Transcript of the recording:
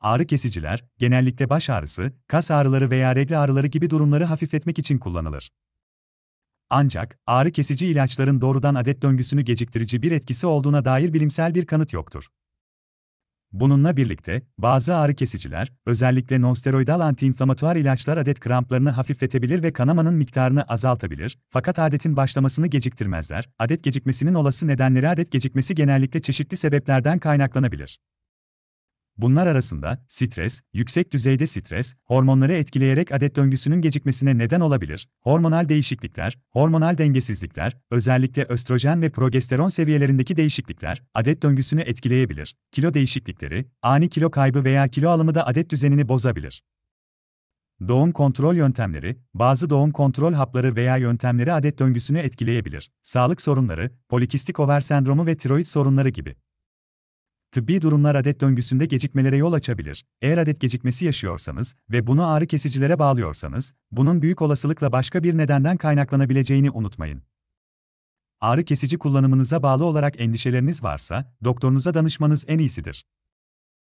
Ağrı kesiciler, genellikle baş ağrısı, kas ağrıları veya regle ağrıları gibi durumları hafifletmek için kullanılır. Ancak, ağrı kesici ilaçların doğrudan adet döngüsünü geciktirici bir etkisi olduğuna dair bilimsel bir kanıt yoktur. Bununla birlikte, bazı ağrı kesiciler, özellikle nonsteroidal antiinflamatuar ilaçlar adet kramplarını hafifletebilir ve kanamanın miktarını azaltabilir, fakat adetin başlamasını geciktirmezler. Adet gecikmesinin olası nedenleri adet gecikmesi genellikle çeşitli sebeplerden kaynaklanabilir. Bunlar arasında stres, yüksek düzeyde stres, hormonları etkileyerek adet döngüsünün gecikmesine neden olabilir, hormonal değişiklikler, hormonal dengesizlikler, özellikle östrojen ve progesteron seviyelerindeki değişiklikler, adet döngüsünü etkileyebilir, kilo değişiklikleri, ani kilo kaybı veya kilo alımı da adet düzenini bozabilir. Doğum kontrol yöntemleri, bazı doğum kontrol hapları veya yöntemleri adet döngüsünü etkileyebilir. Sağlık sorunları, polikistik over sendromu ve tiroid sorunları gibi. Tıbbi durumlar adet döngüsünde gecikmelere yol açabilir. Eğer adet gecikmesi yaşıyorsanız ve bunu ağrı kesicilere bağlıyorsanız, bunun büyük olasılıkla başka bir nedenden kaynaklanabileceğini unutmayın. Ağrı kesici kullanımınıza bağlı olarak endişeleriniz varsa, doktorunuza danışmanız en iyisidir.